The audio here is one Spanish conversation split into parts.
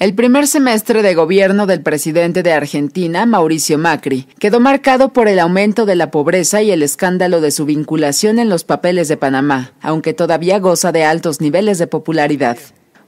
El primer semestre de gobierno del presidente de Argentina, Mauricio Macri, quedó marcado por el aumento de la pobreza y el escándalo de su vinculación en los papeles de Panamá, aunque todavía goza de altos niveles de popularidad.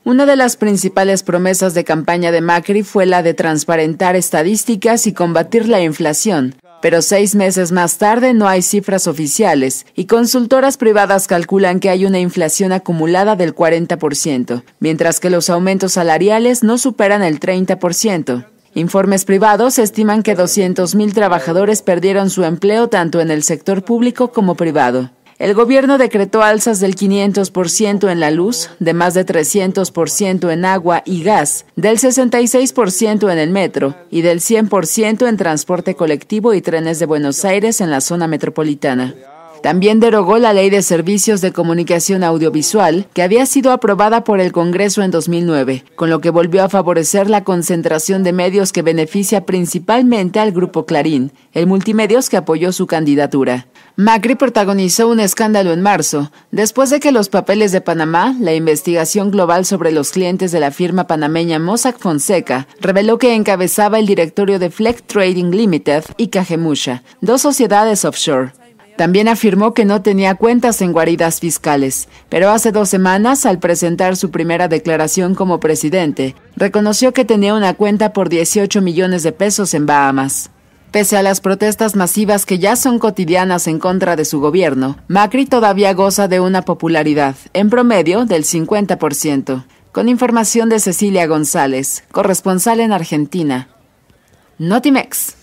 Una de las principales promesas de campaña de Macri fue la de transparentar estadísticas y combatir la inflación, pero seis meses más tarde no hay cifras oficiales y consultoras privadas calculan que hay una inflación acumulada del 40%, mientras que los aumentos salariales no superan el 30%. Informes privados estiman que 200.000 trabajadores perdieron su empleo tanto en el sector público como privado. El gobierno decretó alzas del 500% en la luz, de más de 300% en agua y gas, del 66% en el metro y del 100% en transporte colectivo y trenes de Buenos Aires en la zona metropolitana. También derogó la Ley de Servicios de Comunicación Audiovisual, que había sido aprobada por el Congreso en 2009, con lo que volvió a favorecer la concentración de medios que beneficia principalmente al Grupo Clarín, el multimedios que apoyó su candidatura. Macri protagonizó un escándalo en marzo, después de que los papeles de Panamá, la investigación global sobre los clientes de la firma panameña Mossack Fonseca, reveló que encabezaba el directorio de Fleck Trading Limited y Cajemusha, dos sociedades offshore. También afirmó que no tenía cuentas en guaridas fiscales, pero hace dos semanas, al presentar su primera declaración como presidente, reconoció que tenía una cuenta por 18 millones de pesos en Bahamas. Pese a las protestas masivas que ya son cotidianas en contra de su gobierno, Macri todavía goza de una popularidad, en promedio, del 50%. Con información de Cecilia González, corresponsal en Argentina. Notimex.